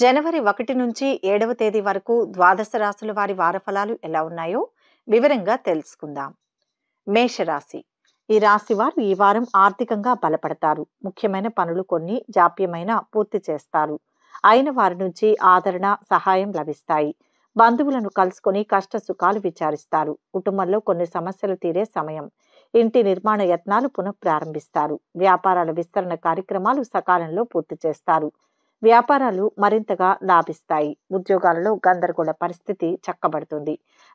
జనవరి ఒకటి నుంచి ఏడవ తేదీ వరకు ద్వాదశ రాశుల వారి వారఫలాలు ఎలా ఉన్నాయో వివరంగా తెలుసుకుందాం మేషరాశి ఈ రాశి వారు ఈ వారం ఆర్థికంగా బలపడతారు ముఖ్యమైన పనులు కొన్ని జాప్యమైన పూర్తి చేస్తారు అయిన వారి నుంచి ఆదరణ సహాయం లభిస్తాయి బంధువులను కలుసుకొని కష్ట సుఖాలు విచారిస్తారు కుటుంబంలో కొన్ని సమస్యలు తీరే సమయం ఇంటి నిర్మాణ యత్నాలు పునఃప్రారంభిస్తారు వ్యాపారాల విస్తరణ కార్యక్రమాలు సకాలంలో పూర్తి చేస్తారు వ్యాపారాలు మరింతగా లాభిస్తాయి ఉద్యోగాలలో గందరగోళ పరిస్థితి చక్కబడుతుంది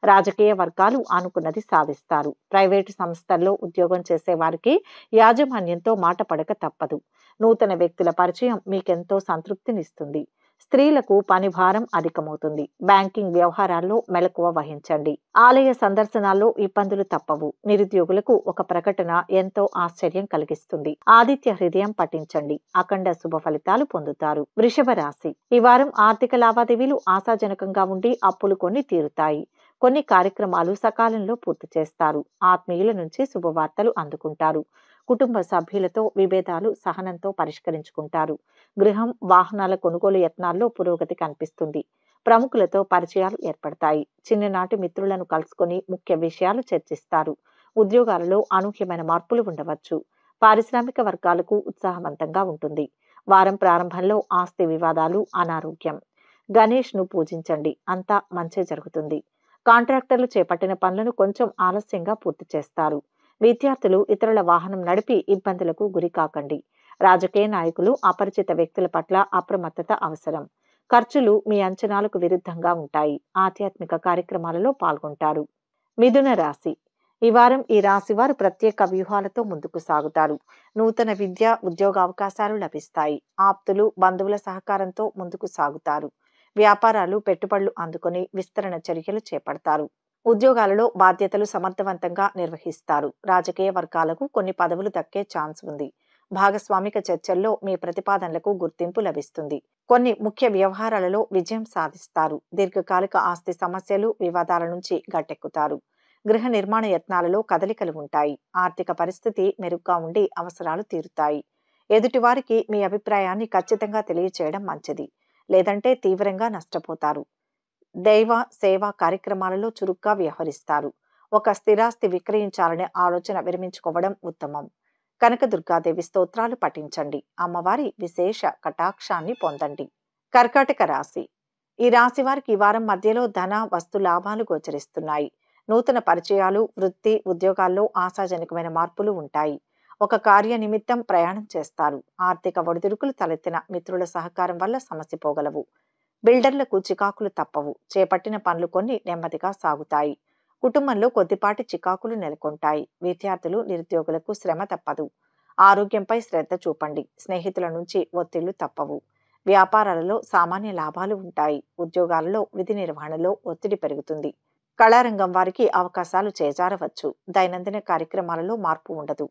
రాజకీయ వర్గాలు అనుకున్నది సాధిస్తారు ప్రైవేటు సంస్థల్లో ఉద్యోగం చేసే వారికి యాజమాన్యంతో మాట పడక తప్పదు నూతన వ్యక్తుల పరిచయం మీకెంతో సంతృప్తినిస్తుంది స్త్రీలకు పనిభారం అధికమవుతుంది బ్యాంకింగ్ వ్యవహారాల్లో మెలకువ వహించండి ఆలయ సందర్శనాల్లో ఇబ్బందులు తప్పవు నిరుద్యోగులకు ఒక ప్రకటన ఎంతో ఆశ్చర్యం కలిగిస్తుంది ఆదిత్య హృదయం పఠించండి అఖండ శుభ ఫలితాలు పొందుతారు వృషభ రాశి ఈ వారం ఆర్థిక లావాదేవీలు ఆశాజనకంగా ఉండి అప్పులు కొన్ని తీరుతాయి కొన్ని కార్యక్రమాలు సకాలంలో పూర్తి చేస్తారు ఆత్మీయుల నుంచి శుభవార్తలు అందుకుంటారు కుటుంబ సభ్యులతో విభేదాలు సహనంతో పరిష్కరించుకుంటారు గృహం వాహనాల కొనుగోలు యత్నాల్లో పురోగతి కనిపిస్తుంది ప్రముఖులతో పరిచయాలు ఏర్పడతాయి చిన్ననాటి మిత్రులను కలుసుకొని ముఖ్య విషయాలు చర్చిస్తారు ఉద్యోగాలలో అనూహ్యమైన మార్పులు ఉండవచ్చు పారిశ్రామిక వర్గాలకు ఉత్సాహవంతంగా ఉంటుంది వారం ప్రారంభంలో ఆస్తి వివాదాలు అనారోగ్యం గణేష్ను పూజించండి అంతా మంచే జరుగుతుంది కాంట్రాక్టర్లు చేపట్టిన పనులను కొంచెం ఆలస్యంగా పూర్తి చేస్తారు విద్యార్థులు ఇతరుల వాహనం నడిపి ఇబ్బందులకు గురి కాకండి రాజకీయ నాయకులు అపరిచిత వ్యక్తుల పట్ల అప్రమత్తత అవసరం ఖర్చులు మీ అంచనాలకు విరుద్ధంగా ఉంటాయి ఆధ్యాత్మిక కార్యక్రమాలలో పాల్గొంటారు మిథున రాశి ఈ వారం ఈ రాశి వారు ప్రత్యేక వ్యూహాలతో ముందుకు సాగుతారు నూతన విద్య ఉద్యోగ అవకాశాలు లభిస్తాయి ఆప్తులు బంధువుల సహకారంతో ముందుకు సాగుతారు వ్యాపారాలు పెట్టుబడులు అందుకొని విస్తరణ చర్యలు చేపడతారు ఉద్యోగాలలో బాధ్యతలు సమర్థవంతంగా నిర్వహిస్తారు రాజకీయ వర్గాలకు కొన్ని పదవులు దక్కే ఛాన్స్ ఉంది భాగస్వామిక చర్చల్లో మీ ప్రతిపాదనలకు గుర్తింపు లభిస్తుంది కొన్ని ముఖ్య వ్యవహారాలలో విజయం సాధిస్తారు దీర్ఘకాలిక ఆస్తి సమస్యలు వివాదాల నుంచి గట్టెక్కుతారు గృహ నిర్మాణ యత్నాలలో కదలికలు ఉంటాయి ఆర్థిక పరిస్థితి మెరుగ్గా ఉండి అవసరాలు తీరుతాయి ఎదుటివారికి మీ అభిప్రాయాన్ని ఖచ్చితంగా తెలియచేయడం మంచిది లేదంటే తీవ్రంగా నష్టపోతారు దైవ సేవా కార్యక్రమాలలో చురుగ్గా వ్యవహరిస్తారు ఒక స్థిరాస్తి విక్రయించాలనే ఆలోచన విరమించుకోవడం ఉత్తమం కనక దుర్గాదేవి స్తోత్రాలు పఠించండి అమ్మవారి విశేష కటాక్షాన్ని పొందండి కర్కాటక రాశి ఈ రాశి వారికి ఈ వారం మధ్యలో ధన వస్తు లాభాలు గోచరిస్తున్నాయి నూతన పరిచయాలు వృత్తి ఉద్యోగాల్లో ఆశాజనకమైన మార్పులు ఉంటాయి ఒక కార్య నిమిత్తం ప్రయాణం చేస్తారు ఆర్థిక ఒడిదుడుకులు తలెత్తిన మిత్రుల సహకారం వల్ల సమస్య పోగలవు బిల్డర్లకు చికాకులు తప్పవు చేపట్టిన పనులు కొన్ని నెమ్మదిగా సాగుతాయి కుటుంబంలో కొద్దిపాటి చికాకులు నెలకొంటాయి విద్యార్థులు నిరుద్యోగులకు శ్రమ తప్పదు ఆరోగ్యంపై శ్రద్ధ చూపండి స్నేహితుల నుంచి ఒత్తిళ్లు తప్పవు వ్యాపారాలలో సామాన్య లాభాలు ఉంటాయి ఉద్యోగాలలో విధి నిర్వహణలో ఒత్తిడి పెరుగుతుంది కళారంగం వారికి అవకాశాలు చేజారవచ్చు దైనందిన కార్యక్రమాలలో మార్పు ఉండదు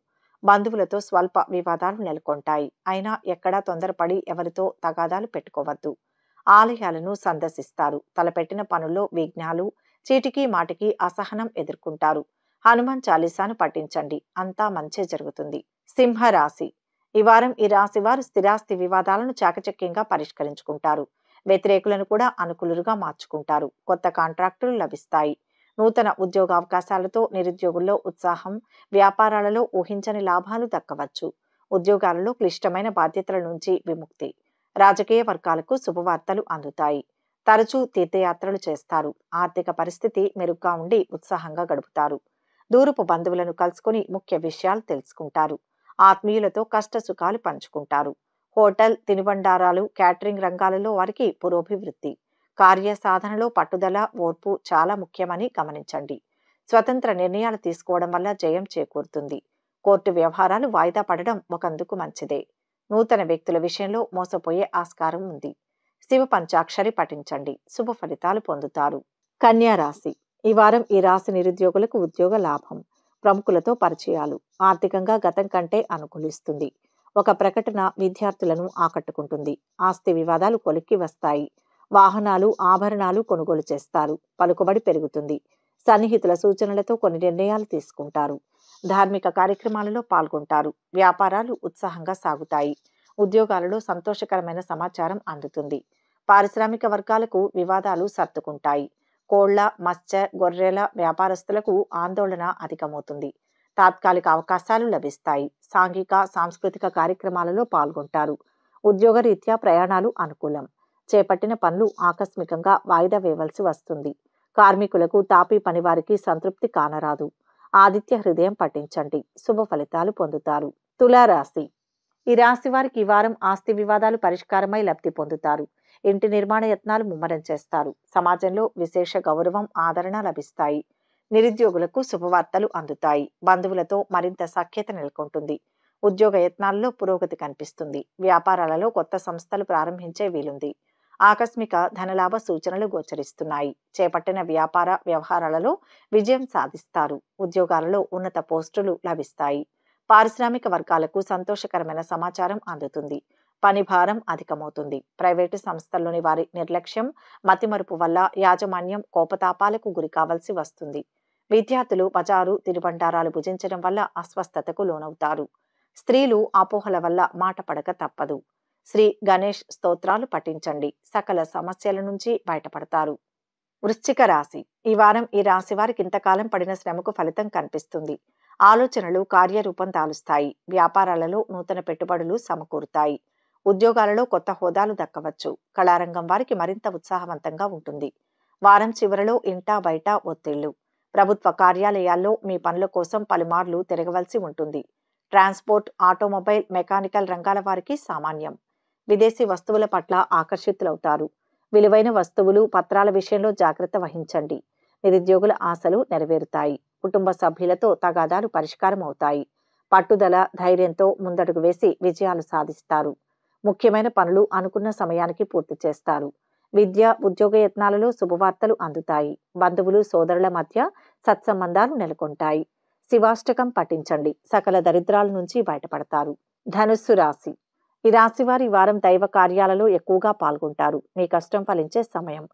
బంధువులతో స్వల్ప వివాదాలు నెలకొంటాయి అయినా ఎక్కడా తొందరపడి ఎవరితో తగాదాలు పెట్టుకోవద్దు ఆలయాలను సందర్శిస్తారు తలపెట్టిన పనుల్లో విఘ్నాలు చీటికి మాటికి అసహనం ఎదుర్కొంటారు హనుమాన్ చాలీసాను పఠించండి అంతా మంచే జరుగుతుంది సింహరాశి ఈ వారం ఈ రాశి వారు స్థిరాస్తి వివాదాలను చాకచక్యంగా పరిష్కరించుకుంటారు వ్యతిరేకులను కూడా అనుకూలుగా మార్చుకుంటారు కొత్త కాంట్రాక్టులు లభిస్తాయి నూతన ఉద్యోగ అవకాశాలతో నిరుద్యోగుల్లో ఉత్సాహం వ్యాపారాలలో ఊహించని లాభాలు దక్కవచ్చు ఉద్యోగాలలో క్లిష్టమైన బాధ్యతల నుంచి విముక్తి రాజకీయ వర్గాలకు శుభవార్తలు అందుతాయి తరచూ తీర్థయాత్రలు చేస్తారు ఆర్థిక పరిస్థితి మెరుగ్గా ఉండి ఉత్సాహంగా గడుపుతారు దూరపు బంధువులను కలుసుకుని ముఖ్య విషయాలు తెలుసుకుంటారు ఆత్మీయులతో కష్ట సుఖాలు పంచుకుంటారు హోటల్ తినుబండారాలు క్యాటరింగ్ రంగాలలో వారికి పురోభివృద్ధి కార్యసాధనలో పట్టుదల ఓర్పు చాలా ముఖ్యమని గమనించండి స్వతంత్ర నిర్ణయాలు తీసుకోవడం వల్ల జయం చేకూరుతుంది కోర్టు వ్యవహారాలు వాయిదా పడడం ఒకందుకు మంచిదే నూతన వ్యక్తుల విషయంలో మోసపోయే ఆస్కారం ఉంది శివ పంచాక్షరి పఠించండి శుభ ఫలితాలు పొందుతారు కన్యా రాశి ఈ వారం ఈ రాశి నిరుద్యోగులకు ఉద్యోగ లాభం ప్రముఖులతో పరిచయాలు ఆర్థికంగా గతం కంటే అనుకూలిస్తుంది ఒక ప్రకటన విద్యార్థులను ఆకట్టుకుంటుంది ఆస్తి వివాదాలు కొలిక్కి వస్తాయి వాహనాలు ఆభరణాలు కొనుగోలు చేస్తారు పలుకుబడి పెరుగుతుంది సన్నిహితుల సూచనలతో కొన్ని నిర్ణయాలు తీసుకుంటారు ధార్మిక కార్యక్రమాలలో పాల్గొంటారు వ్యాపారాలు ఉత్సాహంగా సాగుతాయి ఉద్యోగాలలో సంతోషకరమైన సమాచారం అందుతుంది పారిశ్రామిక వర్గాలకు వివాదాలు సర్దుకుంటాయి కోళ్ల మత్స్య గొర్రెల వ్యాపారస్తులకు ఆందోళన అధికమవుతుంది తాత్కాలిక అవకాశాలు లభిస్తాయి సాంఘిక సాంస్కృతిక కార్యక్రమాలలో పాల్గొంటారు ఉద్యోగరీత్యా ప్రయాణాలు అనుకూలం చేపట్టిన పనులు ఆకస్మికంగా వాయిదా వేయవలసి వస్తుంది కార్మికులకు తాపీ పనివారికి సంతృప్తి కానరాదు ఆదిత్య హృదయం పఠించండి శుభ ఫలితాలు పొందుతారు తులారాశి ఈ రాశి వారికి వారం ఆస్తి వివాదాలు పరిష్కారమై లబ్ధి పొందుతారు ఇంటి నిర్మాణ యత్నాలు ముమ్మరం చేస్తారు సమాజంలో విశేష గౌరవం ఆదరణ లభిస్తాయి నిరుద్యోగులకు శుభవార్తలు అందుతాయి బంధువులతో మరింత సఖ్యత నెలకొంటుంది ఉద్యోగ యత్నాల్లో పురోగతి కనిపిస్తుంది వ్యాపారాలలో కొత్త సంస్థలు ప్రారంభించే వీలుంది ఆకస్మిక ధనలాభ సూచనలు గోచరిస్తున్నాయి చేపట్టిన వ్యాపార వ్యవహారాలలో విజయం సాధిస్తారు ఉద్యోగాలలో ఉన్నత పోస్టులు లభిస్తాయి పారిశ్రామిక వర్గాలకు సంతోషకరమైన సమాచారం అందుతుంది పని భారం అధికమవుతుంది ప్రైవేటు సంస్థల్లోని వారి నిర్లక్ష్యం మతిమరుపు వల్ల యాజమాన్యం కోపతాపాలకు గురి కావలసి వస్తుంది విద్యార్థులు బజారు తిరుబండారాలు భుజించడం వల్ల అస్వస్థతకు లోనవుతారు స్త్రీలు అపోహల వల్ల మాట పడక తప్పదు శ్రీ గణేష్ స్తోత్రాలు పఠించండి సకల సమస్యల నుంచి బయటపడతారు వృశ్చిక రాశి ఈ వారం ఈ రాశి వారికి ఇంతకాలం పడిన శ్రమకు ఫలితం కనిపిస్తుంది ఆలోచనలు కార్యరూపం దాలుస్తాయి వ్యాపారాలలో నూతన పెట్టుబడులు సమకూరుతాయి ఉద్యోగాలలో కొత్త హోదాలు దక్కవచ్చు కళారంగం వారికి మరింత ఉత్సాహవంతంగా ఉంటుంది వారం చివరలో ఇంటా బయట ఒత్తిళ్లు ప్రభుత్వ కార్యాలయాల్లో మీ పనుల కోసం పలుమార్లు తిరగవలసి ఉంటుంది ట్రాన్స్పోర్ట్ ఆటోమొబైల్ మెకానికల్ రంగాల వారికి సామాన్యం విదేశీ వస్తువుల పట్ల ఆకర్షితులవుతారు విలువైన వస్తువులు పత్రాల విషయంలో జాగ్రత్త వహించండి నిరుద్యోగుల ఆశలు నెరవేరుతాయి కుటుంబ సభ్యులతో తగాదాలు పరిష్కారం అవుతాయి పట్టుదల ధైర్యంతో ముందడుగు వేసి విజయాలు సాధిస్తారు ముఖ్యమైన పనులు అనుకున్న సమయానికి పూర్తి చేస్తారు విద్య ఉద్యోగ యత్నాలలో శుభవార్తలు అందుతాయి బంధువులు సోదరుల మధ్య సత్సంబంధాలు నెలకొంటాయి శివాష్టకం పఠించండి సకల దరిద్రాల నుంచి బయటపడతారు ధనుస్సు రాశి ఈ రాశివారి వారం దైవ కార్యాలలో ఎక్కువగా పాల్గొంటారు మీ కష్టం ఫలించే సమయం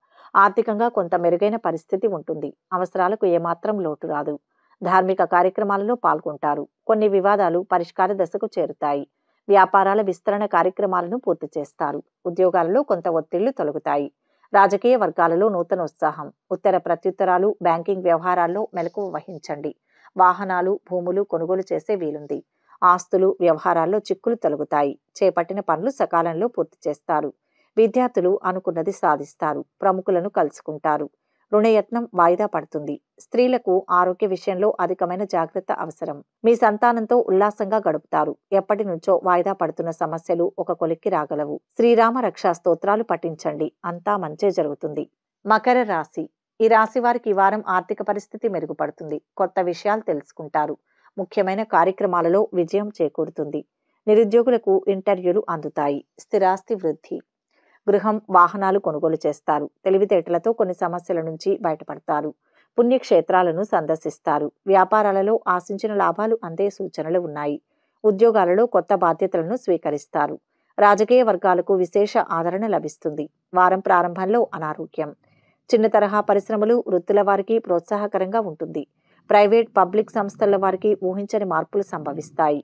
ఆర్థికంగా కొంత మెరుగైన పరిస్థితి ఉంటుంది అవసరాలకు ఏమాత్రం లోటు రాదు ధార్మిక కార్యక్రమాలలో పాల్గొంటారు కొన్ని వివాదాలు పరిష్కార దశకు చేరుతాయి వ్యాపారాల విస్తరణ కార్యక్రమాలను పూర్తి చేస్తారు ఉద్యోగాలలో కొంత ఒత్తిళ్లు తొలగుతాయి రాజకీయ వర్గాలలో నూతన ఉత్సాహం ఉత్తర ప్రత్యుత్తరాలు బ్యాంకింగ్ వ్యవహారాల్లో మెలకు వహించండి వాహనాలు భూములు కొనుగోలు చేసే వీలుంది ఆస్తులు వ్యవహారాల్లో చిక్కులు తొలగుతాయి చేపట్టిన పనులు సకాలంలో పూర్తి చేస్తారు విద్యార్థులు అనుకున్నది సాధిస్తారు ప్రముఖులను కలుసుకుంటారు రుణయత్నం వాయిదా పడుతుంది స్త్రీలకు ఆరోగ్య విషయంలో అధికమైన జాగ్రత్త అవసరం మీ సంతానంతో ఉల్లాసంగా గడుపుతారు ఎప్పటి నుంచో వాయిదా పడుతున్న సమస్యలు ఒక కొలిక్కి రాగలవు శ్రీరామ రక్షా స్తోత్రాలు పఠించండి అంతా మంచే జరుగుతుంది మకర రాశి ఈ రాశి వారికి ఈ వారం ఆర్థిక పరిస్థితి మెరుగుపడుతుంది కొత్త విషయాలు తెలుసుకుంటారు ముఖ్యమైన కార్యక్రమాలలో విజయం చేకూరుతుంది నిరుద్యోగులకు ఇంటర్వ్యూలు అందుతాయి స్థిరాస్తి వృద్ధి గృహం వాహనాలు కొనుగోలు చేస్తారు తెలివితేటలతో కొన్ని సమస్యల నుంచి బయటపడతారు పుణ్యక్షేత్రాలను సందర్శిస్తారు వ్యాపారాలలో ఆశించిన లాభాలు అందే సూచనలు ఉన్నాయి ఉద్యోగాలలో కొత్త బాధ్యతలను స్వీకరిస్తారు రాజకీయ వర్గాలకు విశేష ఆదరణ లభిస్తుంది వారం ప్రారంభంలో అనారోగ్యం చిన్న తరహా పరిశ్రమలు వృత్తుల వారికి ప్రోత్సాహకరంగా ఉంటుంది ప్రైవేట్ పబ్లిక్ సంస్థల వారికి ఊహించని మార్పులు సంభవిస్తాయి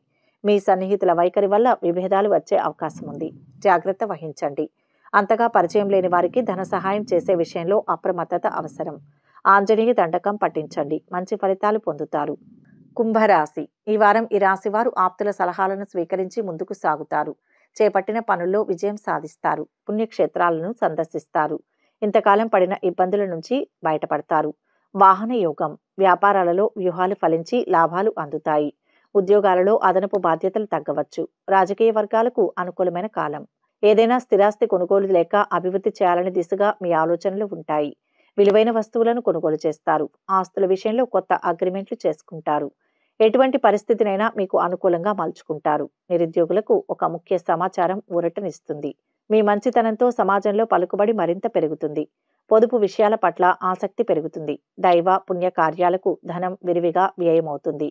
మీ సన్నిహితుల వైఖరి వల్ల విభేదాలు వచ్చే అవకాశం ఉంది జాగ్రత్త వహించండి అంతగా పరిచయం లేని వారికి ధన సహాయం చేసే విషయంలో అప్రమత్తత అవసరం ఆంజనేయ దండకం పట్టించండి మంచి ఫలితాలు పొందుతారు కుంభరాశి ఈ వారం ఈ రాశి వారు ఆప్తుల సలహాలను స్వీకరించి ముందుకు సాగుతారు చేపట్టిన పనుల్లో విజయం సాధిస్తారు పుణ్యక్షేత్రాలను సందర్శిస్తారు ఇంతకాలం పడిన ఇబ్బందుల నుంచి బయటపడతారు వాహన యోగం వ్యాపారాలలో వ్యూహాలు ఫలించి లాభాలు అందుతాయి ఉద్యోగాలలో అదనపు బాధ్యతలు తగ్గవచ్చు రాజకీయ వర్గాలకు అనుకూలమైన కాలం ఏదైనా స్థిరాస్తి కొనుగోలు లేక అభివృద్ధి చేయాలనే దిశగా మీ ఆలోచనలు ఉంటాయి విలువైన వస్తువులను కొనుగోలు చేస్తారు ఆస్తుల విషయంలో కొత్త అగ్రిమెంట్లు చేసుకుంటారు ఎటువంటి పరిస్థితినైనా మీకు అనుకూలంగా మలుచుకుంటారు నిరుద్యోగులకు ఒక ముఖ్య సమాచారం ఊరటనిస్తుంది మీ మంచితనంతో సమాజంలో పలుకుబడి మరింత పెరుగుతుంది పొదుపు విషయాల పట్ల ఆసక్తి పెరుగుతుంది దైవ పుణ్య కార్యాలకు ధనం విరివిగా వ్యయమవుతుంది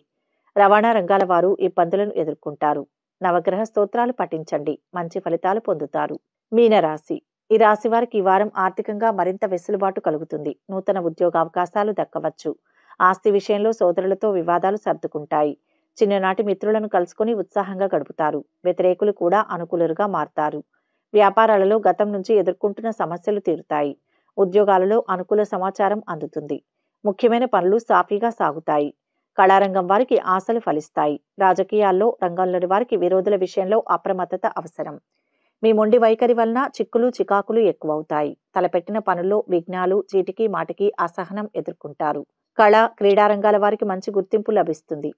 రవాణా రంగాల వారు ఇబ్బందులను ఎదుర్కొంటారు నవగ్రహ స్తోత్రాలు పఠించండి మంచి ఫలితాలు పొందుతారు మీనరాశి ఈ రాశి వారికి ఈ వారం ఆర్థికంగా మరింత వెసులుబాటు కలుగుతుంది నూతన ఉద్యోగ అవకాశాలు దక్కవచ్చు ఆస్తి విషయంలో సోదరులతో వివాదాలు సర్దుకుంటాయి చిన్ననాటి మిత్రులను కలుసుకుని ఉత్సాహంగా గడుపుతారు వ్యతిరేకులు కూడా అనుకూలుగా మారుతారు వ్యాపారాలలో గతం నుంచి ఎదుర్కొంటున్న సమస్యలు తీరుతాయి ఉద్యోగాలలో అనుకూల సమాచారం అందుతుంది ముఖ్యమైన పనులు సాఫీగా సాగుతాయి కళారంగం వారికి ఆశలు ఫలిస్తాయి రాజకీయాల్లో రంగంలోని వారికి విరోధుల విషయంలో అప్రమత్తత అవసరం మీ మొండి వైఖరి వలన చిక్కులు చికాకులు ఎక్కువవుతాయి తలపెట్టిన పనుల్లో విఘ్నాలు చీటికి మాటికి అసహనం ఎదుర్కొంటారు కళ క్రీడారంగాల వారికి మంచి గుర్తింపు లభిస్తుంది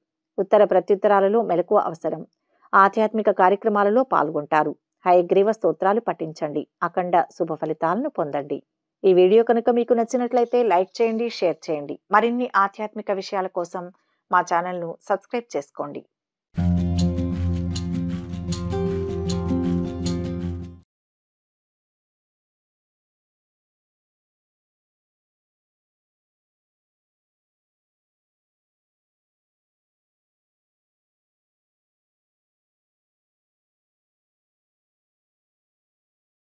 ఉత్తర ప్రత్యుత్తరాలలో మెలకువ అవసరం ఆధ్యాత్మిక కార్యక్రమాలలో పాల్గొంటారు హయగ్రీవ స్తోత్రాలు పఠించండి అఖండ శుభ ఫలితాలను పొందండి ఈ వీడియో కనుక మీకు నచ్చినట్లయితే లైక్ చేయండి షేర్ చేయండి మరిన్ని ఆధ్యాత్మిక విషయాల కోసం మా ఛానల్ను సబ్స్క్రైబ్ చేసుకోండి